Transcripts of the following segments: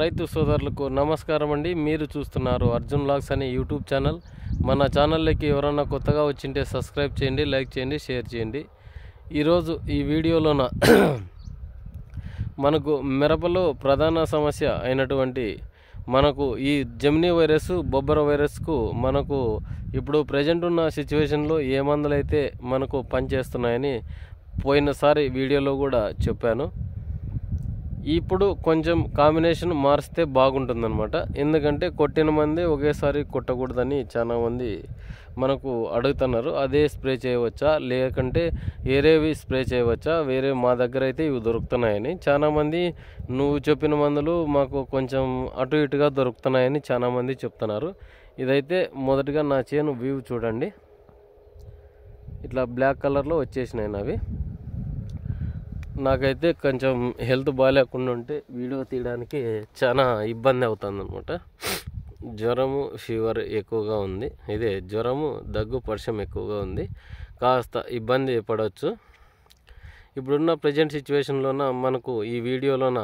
రైతు సోదరులకు నమస్కారం అండి మీరు చూస్తున్నారు అర్జున్ లాగ్స్ అనే యూట్యూబ్ ఛానల్ మన ఛానల్లోకి ఎవరన్నా కొత్తగా వచ్చింటే సబ్స్క్రైబ్ చేయండి లైక్ చేయండి షేర్ చేయండి ఈరోజు ఈ వీడియోలోన మనకు మిరపలో ప్రధాన సమస్య అయినటువంటి మనకు ఈ జమినీ వైరస్ బొబ్బర వైరస్కు మనకు ఇప్పుడు ప్రజెంట్ ఉన్న సిచ్యువేషన్లో ఏ మందులైతే మనకు పనిచేస్తున్నాయని పోయినసారి వీడియోలో కూడా చెప్పాను ఇప్పుడు కొంచెం కాంబినేషన్ మారిస్తే బాగుంటుంది అనమాట ఎందుకంటే కొట్టిన మంది ఒకేసారి కొట్టకూడదని చాలామంది మనకు అడుగుతున్నారు అదే స్ప్రే చేయవచ్చా లేకంటే వేరేవి స్ప్రే చేయవచ్చా వేరే మా దగ్గర అయితే ఇవి దొరుకుతున్నాయని చాలామంది నువ్వు చెప్పిన మందులు మాకు కొంచెం అటు ఇటుగా దొరుకుతున్నాయని చాలామంది చెప్తున్నారు ఇదైతే మొదటిగా నా చేను వ్యూ చూడండి ఇట్లా బ్లాక్ కలర్లో వచ్చేసినాయి అవి నాకైతే కొంచెం హెల్త్ బాగాలేకుండా ఉంటే వీడియో తీయడానికి చాలా ఇబ్బంది అవుతుంది అనమాట జ్వరము ఫీవర్ ఎక్కువగా ఉంది ఇదే జ్వరము దగ్గు పరిచయం ఎక్కువగా ఉంది కాస్త ఇబ్బంది పడవచ్చు ఇప్పుడున్న ప్రజెంట్ సిచ్యువేషన్లోన మనకు ఈ వీడియోలోన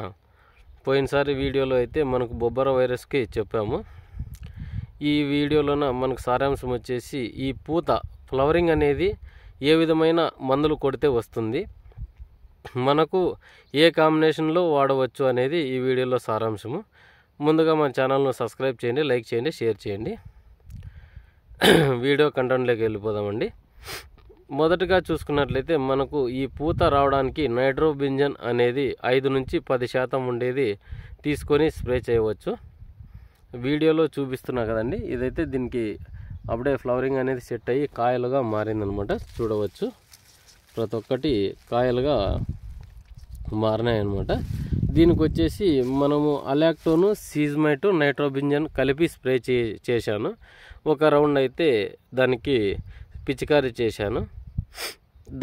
పోయినసారి వీడియోలో అయితే మనకు బొబ్బర వైరస్కి చెప్పాము ఈ వీడియోలోన మనకు సారాంశం వచ్చేసి ఈ పూత ఫ్లవరింగ్ అనేది ఏ విధమైన మందులు కొడితే వస్తుంది మనకు ఏ కాంబినేషన్లో వాడవచ్చు అనేది ఈ వీడియోలో సారాంశము ముందుగా మన ఛానల్ను సబ్స్క్రైబ్ చేయండి లైక్ చేయండి షేర్ చేయండి వీడియో కంటెంట్లోకి వెళ్ళిపోదామండి మొదటగా చూసుకున్నట్లయితే మనకు ఈ పూత రావడానికి నైట్రోబింజన్ అనేది ఐదు నుంచి పది శాతం ఉండేది తీసుకొని స్ప్రే చేయవచ్చు వీడియోలో చూపిస్తున్నా కదండి ఇదైతే దీనికి అప్పుడే ఫ్లవరింగ్ అనేది సెట్ అయ్యి కాయలుగా మారిందనమాట చూడవచ్చు ప్రతి ఒక్కటి కాయలుగా మారినాయి అనమాట దీనికి వచ్చేసి మనము అలాక్టోను సీజ్మైటు నైట్రోబింజన్ కలిపి స్ప్రే చే చేశాను ఒక రౌండ్ అయితే దానికి పిచికారీ చేశాను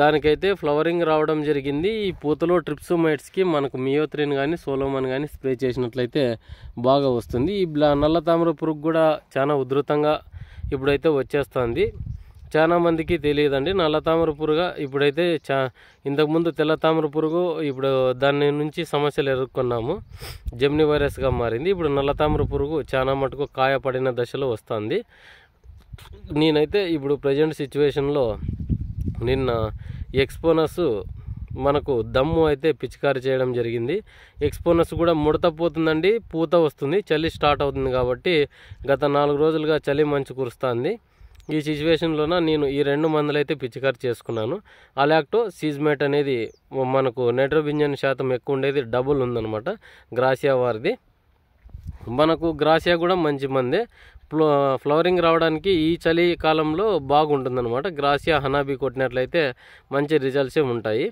దానికైతే ఫ్లవరింగ్ రావడం జరిగింది ఈ పూతలో మైట్స్కి మనకు మియోత్రిన్ కానీ సోలోమన్ కానీ స్ప్రే చేసినట్లయితే బాగా వస్తుంది ఈ బ్లా నల్ల తామర పురుగు కూడా చాలా ఉధృతంగా ఇప్పుడైతే వచ్చేస్తుంది చాలా తెలియదు తెలియదండి నల్ల తామర పురుగు ఇప్పుడైతే చా ఇంతకుముందు తెల్ల తామర పురుగు ఇప్పుడు దాని నుంచి సమస్యలు ఎదుర్కొన్నాము జమ్ని వైరస్గా మారింది ఇప్పుడు నల్ల తామర పురుగు చాలా మటుకు కాయపడిన దశలో వస్తుంది నేనైతే ఇప్పుడు ప్రజెంట్ సిచ్యువేషన్లో నిన్న ఎక్స్పోనస్ మనకు దమ్ము అయితే పిచికారి చేయడం జరిగింది ఎక్స్పోనస్ కూడా ముడత పోతుందండి పూత వస్తుంది చలి స్టార్ట్ అవుతుంది కాబట్టి గత నాలుగు రోజులుగా చలి మంచు కురుస్తుంది ఈ సిచ్యువేషన్లోన నేను ఈ రెండు మందులైతే పిచికారి చేసుకున్నాను అలాక్టో సీజ్మేట్ అనేది మనకు నైట్రోబింజన్ శాతం ఎక్కువ ఉండేది డబుల్ ఉందనమాట గ్రాసియా వారిది మనకు గ్రాసియా కూడా మంచి మందే ఫ్లవరింగ్ రావడానికి ఈ చలి కాలంలో బాగుంటుందన్నమాట గ్రాసియా హనాబీ కొట్టినట్లయితే మంచి రిజల్ట్సే ఉంటాయి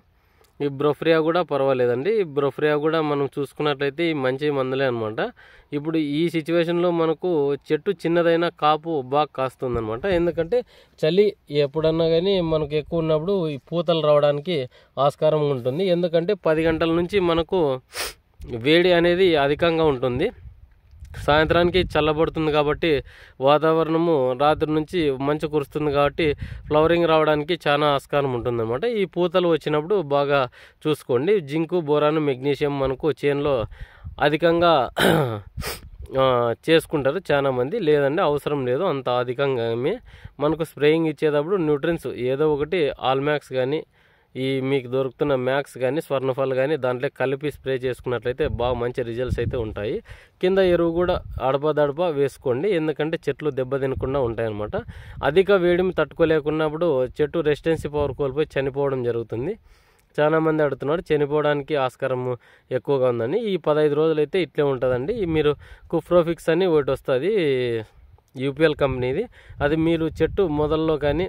ఈ బ్రోఫ్రియా కూడా పర్వాలేదండి ఈ బ్రోఫ్రియా కూడా మనం చూసుకున్నట్లయితే ఈ మంచి మందులే అనమాట ఇప్పుడు ఈ సిచ్యువేషన్లో మనకు చెట్టు చిన్నదైన కాపు బాగా అనమాట ఎందుకంటే చలి ఎప్పుడన్నా కానీ మనకు ఎక్కువ ఉన్నప్పుడు ఈ పూతలు రావడానికి ఆస్కారం ఉంటుంది ఎందుకంటే పది గంటల నుంచి మనకు వేడి అనేది అధికంగా ఉంటుంది సాయంత్రానికి చల్లబడుతుంది కాబట్టి వాతావరణము రాత్రి నుంచి మంచు కురుస్తుంది కాబట్టి ఫ్లవరింగ్ రావడానికి చాలా ఆస్కారం ఉంటుందన్నమాట ఈ పూతలు వచ్చినప్పుడు బాగా చూసుకోండి జింకు బోరాను మెగ్నీషియం మనకు చేనులో అధికంగా చేసుకుంటారు చాలామంది లేదండి అవసరం లేదు అంత అధికంగా మనకు స్ప్రేయింగ్ ఇచ్చేటప్పుడు న్యూట్రిన్స్ ఏదో ఒకటి ఆల్మాక్స్ కానీ ఈ మీకు దొరుకుతున్న మ్యాక్స్ కానీ స్వర్ణఫల్ కానీ దాంట్లో కలిపి స్ప్రే చేసుకున్నట్లయితే బాగా మంచి రిజల్ట్స్ అయితే ఉంటాయి కింద ఎరువు కూడా అడపదడప వేసుకోండి ఎందుకంటే చెట్లు దెబ్బ తినకుండా ఉంటాయన్నమాట అధిక వేడిమి తట్టుకోలేకున్నప్పుడు చెట్టు రెసిస్టెన్సీ పవర్ కోల్పోయి చనిపోవడం జరుగుతుంది చాలామంది అడుగుతున్నారు చనిపోవడానికి ఆస్కారం ఎక్కువగా ఉందని ఈ పదహైదు రోజులైతే ఇట్లే ఉంటుందండి మీరు కుఫ్రోఫిక్స్ అని ఒకటి వస్తుంది యూపీఎల్ కంపెనీది అది మీరు చెట్టు మొదల్లో కానీ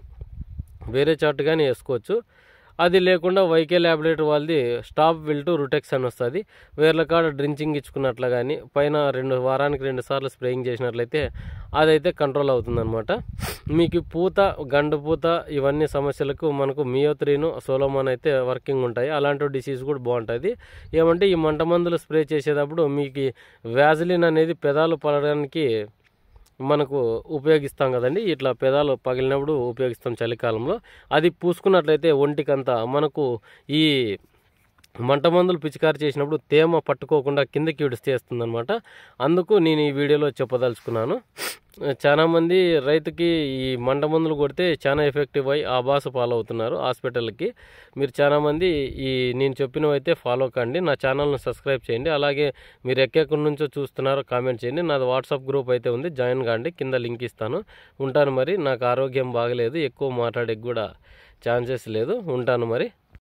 వేరే చోట కానీ వేసుకోవచ్చు అది లేకుండా వైకే ల్యాబొరేటరీ వాళ్ళది స్టాప్ టు రుటెక్స్ అని వస్తుంది వేర్ల కాడ డ్రించింగ్ ఇచ్చుకున్నట్లు కానీ పైన రెండు వారానికి రెండు సార్లు స్ప్రేయింగ్ చేసినట్లయితే అదైతే కంట్రోల్ అవుతుందన్నమాట మీకు పూత గండు పూత ఇవన్నీ సమస్యలకు మనకు మియోత్రీను సోలోమాన్ అయితే వర్కింగ్ ఉంటాయి అలాంటి డిసీజ్ కూడా బాగుంటుంది ఏమంటే ఈ మంట మందులు స్ప్రే చేసేటప్పుడు మీకు వ్యాజిలిన్ అనేది పెదాలు పడడానికి మనకు ఉపయోగిస్తాం కదండి ఇట్లా పెదాలు పగిలినప్పుడు ఉపయోగిస్తాం చలికాలంలో అది పూసుకున్నట్లయితే ఒంటికంతా మనకు ఈ మంట మందులు పిచికారి చేసినప్పుడు తేమ పట్టుకోకుండా కిందకి విడిస్తేస్తుంది అనమాట అందుకు నేను ఈ వీడియోలో చెప్పదలుచుకున్నాను చాలామంది రైతుకి ఈ మంట మందులు కొడితే చాలా ఎఫెక్టివ్ అయ్యి ఆ బాస పాలవుతున్నారు హాస్పిటల్కి మీరు చాలామంది ఈ నేను చెప్పినవి అయితే ఫాలో కండి నా ఛానల్ను సబ్స్క్రైబ్ చేయండి అలాగే మీరు ఎక్కడి నుంచో చూస్తున్నారో కామెంట్ చేయండి నాది వాట్సాప్ గ్రూప్ అయితే ఉంది జాయిన్ కాండి కింద లింక్ ఇస్తాను ఉంటాను మరి నాకు ఆరోగ్యం బాగలేదు ఎక్కువ మాట్లాడే కూడా ఛాన్సెస్ లేదు ఉంటాను మరి